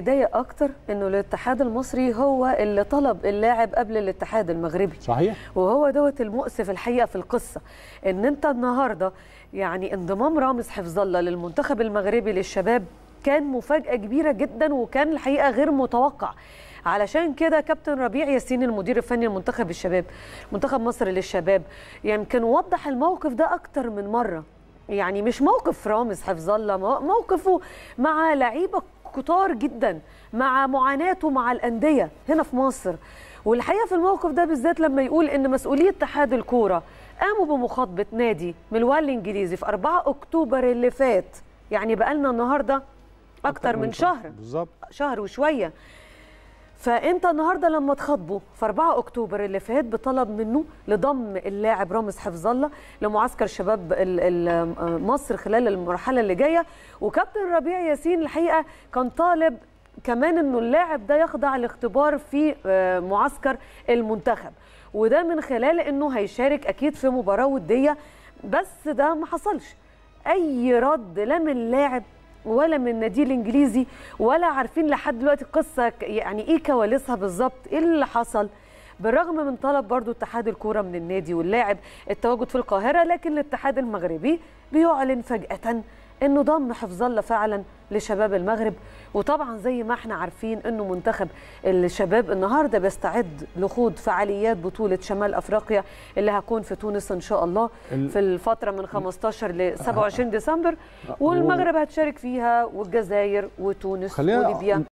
بداية اكتر انه الاتحاد المصري هو اللي طلب اللاعب قبل الاتحاد المغربي صحيح وهو دوت المؤسف الحقيقه في القصه ان انت النهارده يعني انضمام رامز حفظ الله للمنتخب المغربي للشباب كان مفاجاه كبيره جدا وكان الحقيقه غير متوقع علشان كده كابتن ربيع ياسين المدير الفني لمنتخب الشباب منتخب مصر للشباب يمكن يعني وضح الموقف ده اكتر من مره يعني مش موقف رامز حفظ الله موقفه مع لعيبه كتار جدا مع معاناته مع الانديه هنا في مصر والحقيقه في الموقف ده بالذات لما يقول ان مسؤولي اتحاد الكوره قاموا بمخاطبه نادي من الانجليزي في 4 اكتوبر اللي فات يعني بقالنا النهارده اكتر من شهر بالظبط شهر وشويه فانت النهارده لما تخاطبه في 4 اكتوبر اللي فات بطلب منه لضم اللاعب رامز حفظ الله لمعسكر شباب مصر خلال المرحله اللي جايه وكابتن ربيع ياسين الحقيقه كان طالب كمان انه اللاعب ده يخضع لاختبار في آه، معسكر المنتخب وده من خلال انه هيشارك اكيد في مباراه وديه بس ده ما حصلش اي رد لا من اللاعب ولا من النادي الانجليزي ولا عارفين لحد دلوقتي القصه يعني ايه كواليسها بالظبط ايه اللي حصل بالرغم من طلب برضو اتحاد الكوره من النادي واللاعب التواجد في القاهره لكن الاتحاد المغربي بيعلن فجاه انه ضم حفظ الله فعلا لشباب المغرب وطبعا زي ما احنا عارفين انه منتخب الشباب النهارده بيستعد لخوض فعاليات بطوله شمال افريقيا اللي هتكون في تونس ان شاء الله في الفتره من 15 ل 27 ديسمبر أه. والمغرب هتشارك فيها والجزائر وتونس وليبيا